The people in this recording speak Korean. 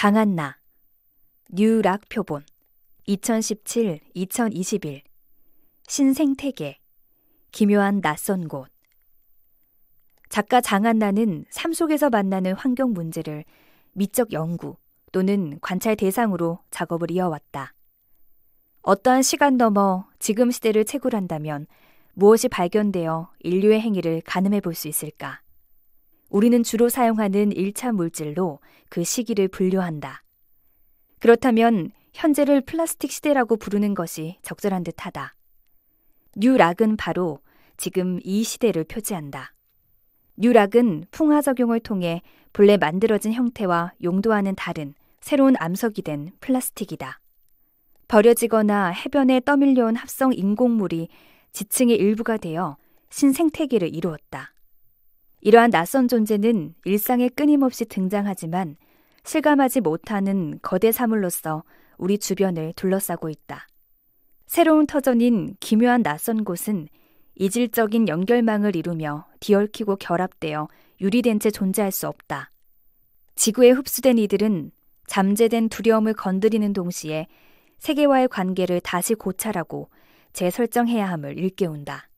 장한나 뉴락 표본 2017-2021 신생태계 기묘한 낯선 곳 작가 장한나는 삶 속에서 만나는 환경 문제를 미적 연구 또는 관찰 대상으로 작업을 이어왔다. 어떠한 시간 넘어 지금 시대를 채굴한다면 무엇이 발견되어 인류의 행위를 가늠해 볼 수 있을까? 우리는 주로 사용하는 1차 물질로 그 시기를 분류한다. 그렇다면 현재를 플라스틱 시대라고 부르는 것이 적절한 듯하다. 뉴락은 바로 지금 이 시대를 표지한다. 뉴락은 풍화 작용을 통해 본래 만들어진 형태와 용도와는 다른 새로운 암석이 된 플라스틱이다. 버려지거나 해변에 떠밀려온 합성 인공물이 지층의 일부가 되어 신생태계를 이루었다. 이러한 낯선 존재는 일상에 끊임없이 등장하지만 실감하지 못하는 거대 사물로서 우리 주변을 둘러싸고 있다. 새로운 터전인 기묘한 낯선 곳은 이질적인 연결망을 이루며 뒤얽히고 결합되어 유리된 채 존재할 수 없다. 지구에 흡수된 이들은 잠재된 두려움을 건드리는 동시에 세계와의 관계를 다시 고찰하고 재설정해야 함을 일깨운다.